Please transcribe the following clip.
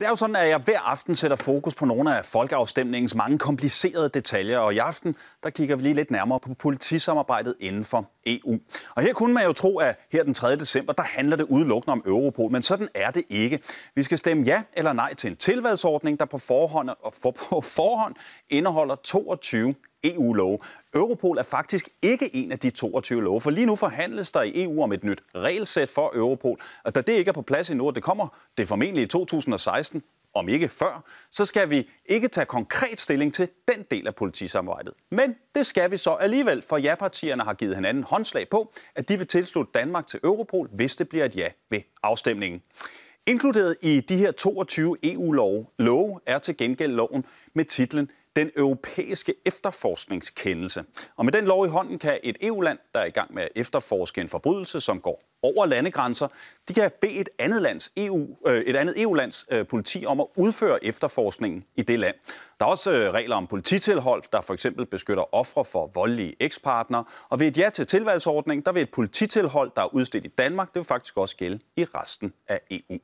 Det er jo sådan, at jeg hver aften sætter fokus på nogle af folkeafstemningens mange komplicerede detaljer, og i aften der kigger vi lige lidt nærmere på politisamarbejdet inden for EU. Og her kunne man jo tro, at her den 3. december, der handler det udelukkende om Europol, men sådan er det ikke. Vi skal stemme ja eller nej til en tilvalgsordning, der på forhånd, og for, på forhånd indeholder 22 EU-love. Europol er faktisk ikke en af de 22 love, for lige nu forhandles der i EU om et nyt regelsæt for Europol, og da det ikke er på plads endnu, og det kommer det formentlig i 2016, om ikke før, så skal vi ikke tage konkret stilling til den del af politisamarbejdet. Men det skal vi så alligevel, for ja-partierne har givet hinanden håndslag på, at de vil tilslutte Danmark til Europol, hvis det bliver et ja ved afstemningen. Inkluderet i de her 22 EU-love love er til gengæld loven med titlen den europæiske efterforskningskendelse. Og med den lov i hånden kan et EU-land, der er i gang med at efterforske en forbrydelse, som går over landegrænser, de kan bede et andet, lands EU, øh, et andet EU-lands øh, politi om at udføre efterforskningen i det land. Der er også øh, regler om polititilhold, der for eksempel beskytter ofre for voldelige ekspartner. Og ved et ja til tilvalgsordning, der vil et polititilhold, der er udstedt i Danmark, det vil faktisk også gælde i resten af EU.